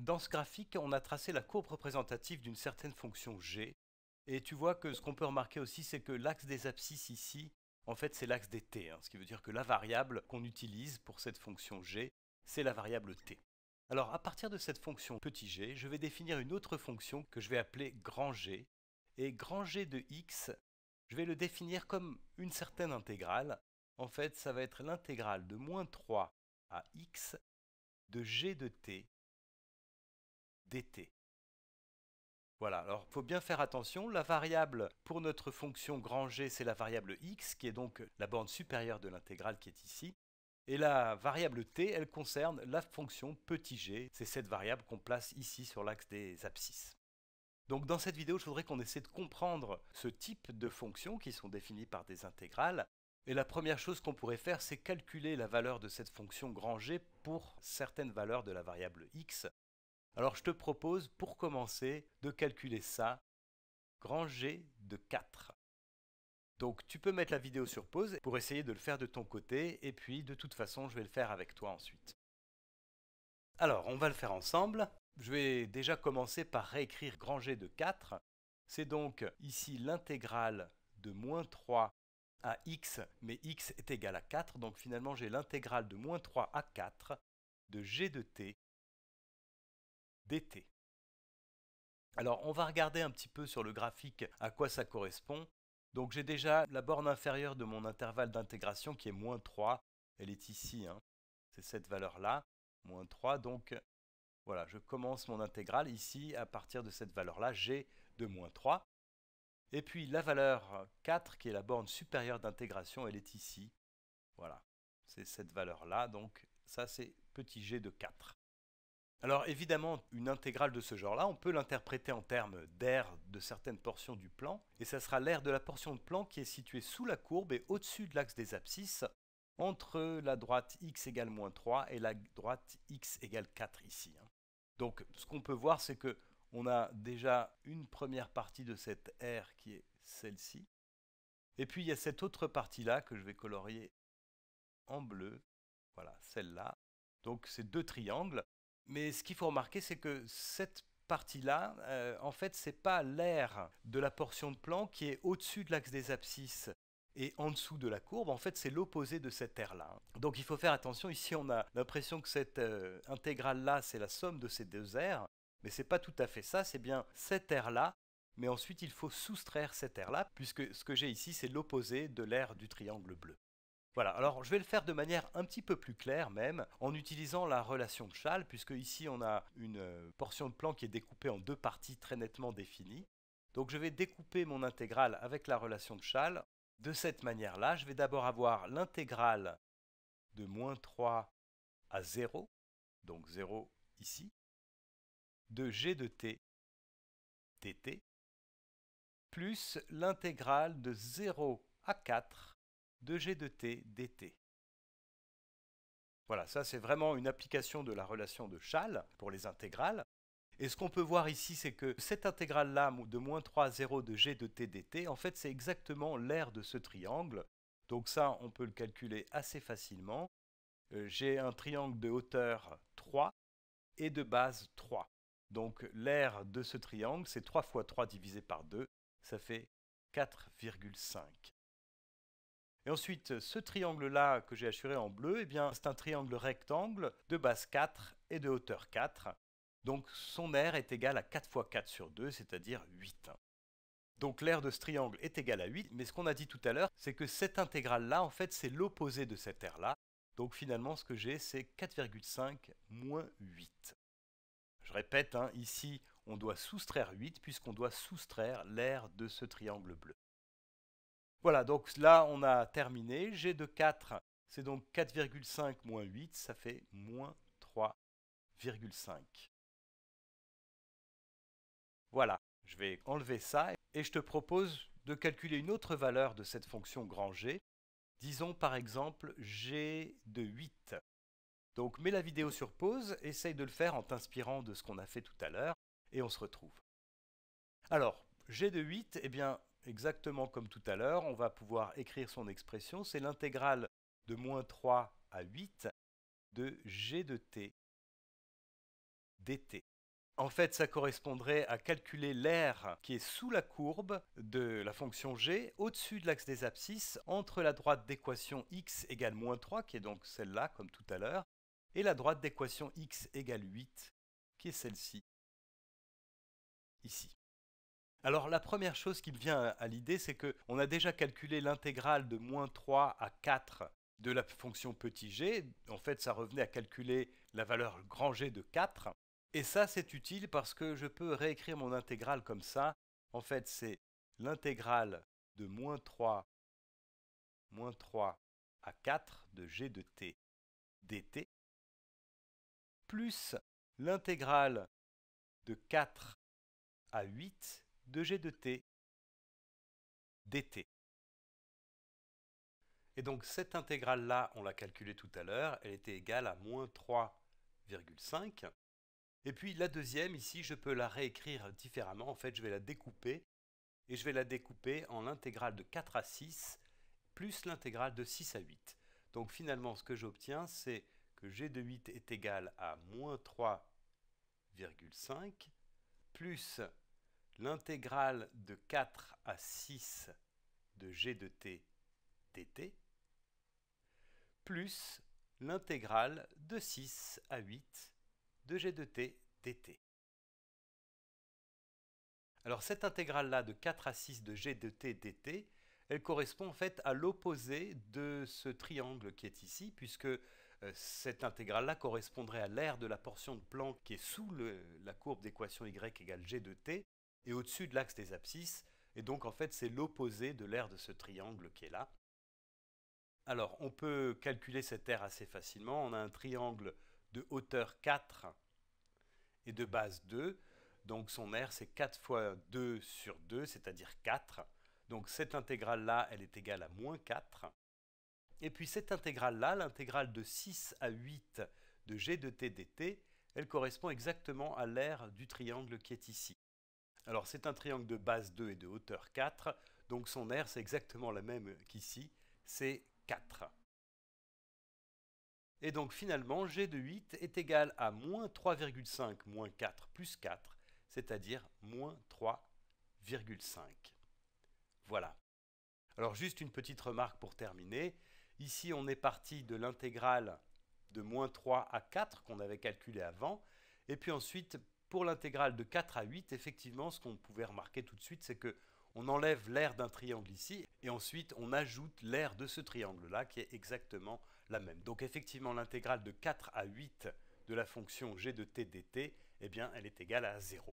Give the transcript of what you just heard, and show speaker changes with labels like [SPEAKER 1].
[SPEAKER 1] Dans ce graphique, on a tracé la courbe représentative d'une certaine fonction g. Et tu vois que ce qu'on peut remarquer aussi, c'est que l'axe des abscisses ici, en fait, c'est l'axe des t. Hein. ce qui veut dire que la variable qu'on utilise pour cette fonction g, c'est la variable t. Alors, à partir de cette fonction petit g, je vais définir une autre fonction que je vais appeler grand g. Et grand g de x, je vais le définir comme une certaine intégrale. En fait, ça va être l'intégrale de moins 3 à x de g de t dt. Voilà, alors il faut bien faire attention, la variable pour notre fonction grand G, c'est la variable x, qui est donc la borne supérieure de l'intégrale qui est ici. Et la variable t, elle concerne la fonction petit g, c'est cette variable qu'on place ici sur l'axe des abscisses. Donc dans cette vidéo, je voudrais qu'on essaie de comprendre ce type de fonctions qui sont définies par des intégrales. Et la première chose qu'on pourrait faire, c'est calculer la valeur de cette fonction grand G pour certaines valeurs de la variable x. Alors je te propose, pour commencer, de calculer ça, grand G de 4. Donc tu peux mettre la vidéo sur pause pour essayer de le faire de ton côté, et puis de toute façon je vais le faire avec toi ensuite. Alors on va le faire ensemble. Je vais déjà commencer par réécrire grand G de 4. C'est donc ici l'intégrale de moins 3 à x, mais x est égal à 4, donc finalement j'ai l'intégrale de moins 3 à 4 de g de t dt. Alors on va regarder un petit peu sur le graphique à quoi ça correspond. Donc j'ai déjà la borne inférieure de mon intervalle d'intégration qui est moins 3. Elle est ici, hein. c'est cette valeur-là, moins 3. Donc voilà, je commence mon intégrale ici à partir de cette valeur-là, g de moins 3. Et puis la valeur 4, qui est la borne supérieure d'intégration, elle est ici. Voilà, c'est cette valeur-là, donc ça c'est petit g de 4. Alors évidemment, une intégrale de ce genre-là, on peut l'interpréter en termes d'air de certaines portions du plan, et ça sera l'aire de la portion de plan qui est située sous la courbe et au-dessus de l'axe des abscisses, entre la droite x égale moins 3 et la droite x égale 4 ici. Hein. Donc ce qu'on peut voir, c'est que on a déjà une première partie de cette R qui est celle-ci. Et puis il y a cette autre partie-là que je vais colorier en bleu. Voilà, celle-là. Donc ces deux triangles. Mais ce qu'il faut remarquer, c'est que cette partie-là, euh, en fait, c'est pas l'air de la portion de plan qui est au-dessus de l'axe des abscisses et en dessous de la courbe, en fait, c'est l'opposé de cette aire-là. Donc il faut faire attention, ici on a l'impression que cette euh, intégrale-là, c'est la somme de ces deux aires, mais ce n'est pas tout à fait ça, c'est bien cette aire-là, mais ensuite il faut soustraire cette aire-là, puisque ce que j'ai ici, c'est l'opposé de l'aire du triangle bleu. Voilà, alors je vais le faire de manière un petit peu plus claire même, en utilisant la relation de Schall, puisque ici on a une euh, portion de plan qui est découpée en deux parties très nettement définies. Donc je vais découper mon intégrale avec la relation de Schall. De cette manière-là, je vais d'abord avoir l'intégrale de moins 3 à 0, donc 0 ici, de g de t dt, plus l'intégrale de 0 à 4 de g de t dt. Voilà, ça c'est vraiment une application de la relation de Schall pour les intégrales. Et ce qu'on peut voir ici, c'est que cette intégrale-là de moins 3 0 de g de t dt, en fait c'est exactement l'aire de ce triangle. Donc ça, on peut le calculer assez facilement. Euh, j'ai un triangle de hauteur 3 et de base 3. Donc l'aire de ce triangle, c'est 3 fois 3 divisé par 2, ça fait 4,5. Et ensuite, ce triangle-là que j'ai assuré en bleu, eh bien, c'est un triangle rectangle de base 4 et de hauteur 4. Donc son aire est égal à 4 fois 4 sur 2, c'est-à-dire 8. Donc l'aire de ce triangle est égal à 8, mais ce qu'on a dit tout à l'heure, c'est que cette intégrale-là, en fait, c'est l'opposé de cette aire-là. Donc finalement, ce que j'ai, c'est 4,5 moins 8. Je répète, hein, ici, on doit soustraire 8 puisqu'on doit soustraire l'aire de ce triangle bleu. Voilà, donc là on a terminé. G de 4, c'est donc 4,5 moins 8, ça fait moins 3,5. Voilà, je vais enlever ça et je te propose de calculer une autre valeur de cette fonction grand G. Disons par exemple G de 8. Donc mets la vidéo sur pause, essaye de le faire en t'inspirant de ce qu'on a fait tout à l'heure et on se retrouve. Alors, G de 8, eh bien, exactement comme tout à l'heure, on va pouvoir écrire son expression. C'est l'intégrale de moins 3 à 8 de g de t dt. En fait, ça correspondrait à calculer l'aire qui est sous la courbe de la fonction g, au-dessus de l'axe des abscisses, entre la droite d'équation x égale moins 3, qui est donc celle-là, comme tout à l'heure, et la droite d'équation x égale 8, qui est celle-ci, ici. Alors la première chose qui me vient à l'idée, c'est qu'on a déjà calculé l'intégrale de moins 3 à 4 de la fonction petit g. En fait, ça revenait à calculer la valeur grand g de 4. Et ça, c'est utile parce que je peux réécrire mon intégrale comme ça. En fait, c'est l'intégrale de moins 3, moins 3 à 4 de g de t dt, plus l'intégrale de 4 à 8 de g de t dt. Et donc cette intégrale-là, on l'a calculée tout à l'heure, elle était égale à moins 3,5. Et puis la deuxième, ici, je peux la réécrire différemment. En fait, je vais la découper, et je vais la découper en l'intégrale de 4 à 6, plus l'intégrale de 6 à 8. Donc finalement, ce que j'obtiens, c'est que g de 8 est égal à moins 3,5, plus l'intégrale de 4 à 6 de g de t dt plus l'intégrale de 6 à 8 de g de t dt. Alors cette intégrale-là de 4 à 6 de g de t dt, elle correspond en fait à l'opposé de ce triangle qui est ici, puisque euh, cette intégrale-là correspondrait à l'aire de la portion de plan qui est sous la courbe d'équation y égale g de t, et au-dessus de l'axe des abscisses, et donc en fait c'est l'opposé de l'aire de ce triangle qui est là. Alors on peut calculer cet aire assez facilement, on a un triangle de hauteur 4 et de base 2, donc son aire c'est 4 fois 2 sur 2, c'est-à-dire 4, donc cette intégrale-là elle est égale à moins 4, et puis cette intégrale-là, l'intégrale de 6 à 8 de g de t dt, elle correspond exactement à l'aire du triangle qui est ici. Alors c'est un triangle de base 2 et de hauteur 4, donc son R c'est exactement la même qu'ici, c'est 4. Et donc finalement g de 8 est égal à moins 3,5 moins 4 plus 4, c'est-à-dire moins 3,5. Voilà. Alors juste une petite remarque pour terminer. Ici on est parti de l'intégrale de moins 3 à 4 qu'on avait calculé avant, et puis ensuite pour l'intégrale de 4 à 8, effectivement, ce qu'on pouvait remarquer tout de suite, c'est que on enlève l'aire d'un triangle ici, et ensuite on ajoute l'aire de ce triangle-là, qui est exactement la même. Donc effectivement, l'intégrale de 4 à 8 de la fonction g de t dt, eh bien, elle est égale à 0.